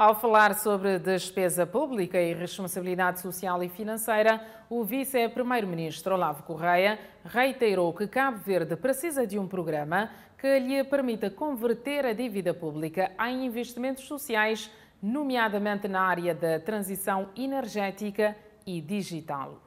Ao falar sobre despesa pública e responsabilidade social e financeira, o vice-primeiro-ministro Olavo Correia reiterou que Cabo Verde precisa de um programa que lhe permita converter a dívida pública em investimentos sociais, nomeadamente na área da transição energética e digital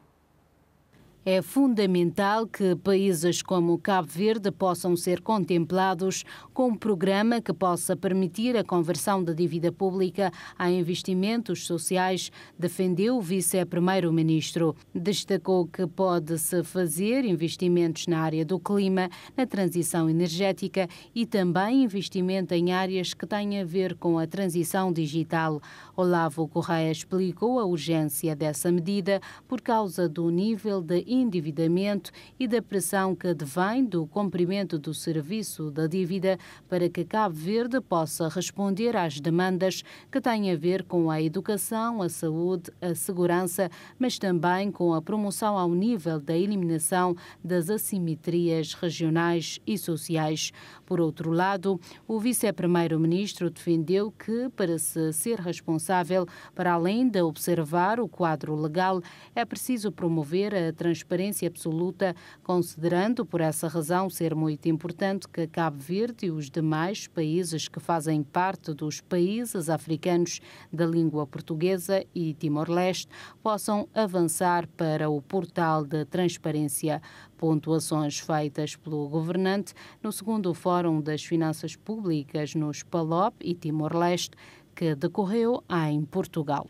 é fundamental que países como Cabo Verde possam ser contemplados com um programa que possa permitir a conversão da dívida pública a investimentos sociais, defendeu o vice-primeiro-ministro. Destacou que pode-se fazer investimentos na área do clima, na transição energética e também investimento em áreas que têm a ver com a transição digital. Olavo Correia explicou a urgência dessa medida por causa do nível de endividamento e da pressão que advém do cumprimento do serviço da dívida para que Cabo Verde possa responder às demandas que têm a ver com a educação, a saúde, a segurança, mas também com a promoção ao nível da eliminação das assimetrias regionais e sociais. Por outro lado, o vice-primeiro-ministro defendeu que, para se ser responsável, para além de observar o quadro legal, é preciso promover a transparência transparência absoluta, considerando por essa razão ser muito importante que Cabo Verde e os demais países que fazem parte dos países africanos da língua portuguesa e Timor-Leste possam avançar para o portal de transparência. Pontuações feitas pelo governante no segundo Fórum das Finanças Públicas nos PALOP e Timor-Leste, que decorreu em Portugal.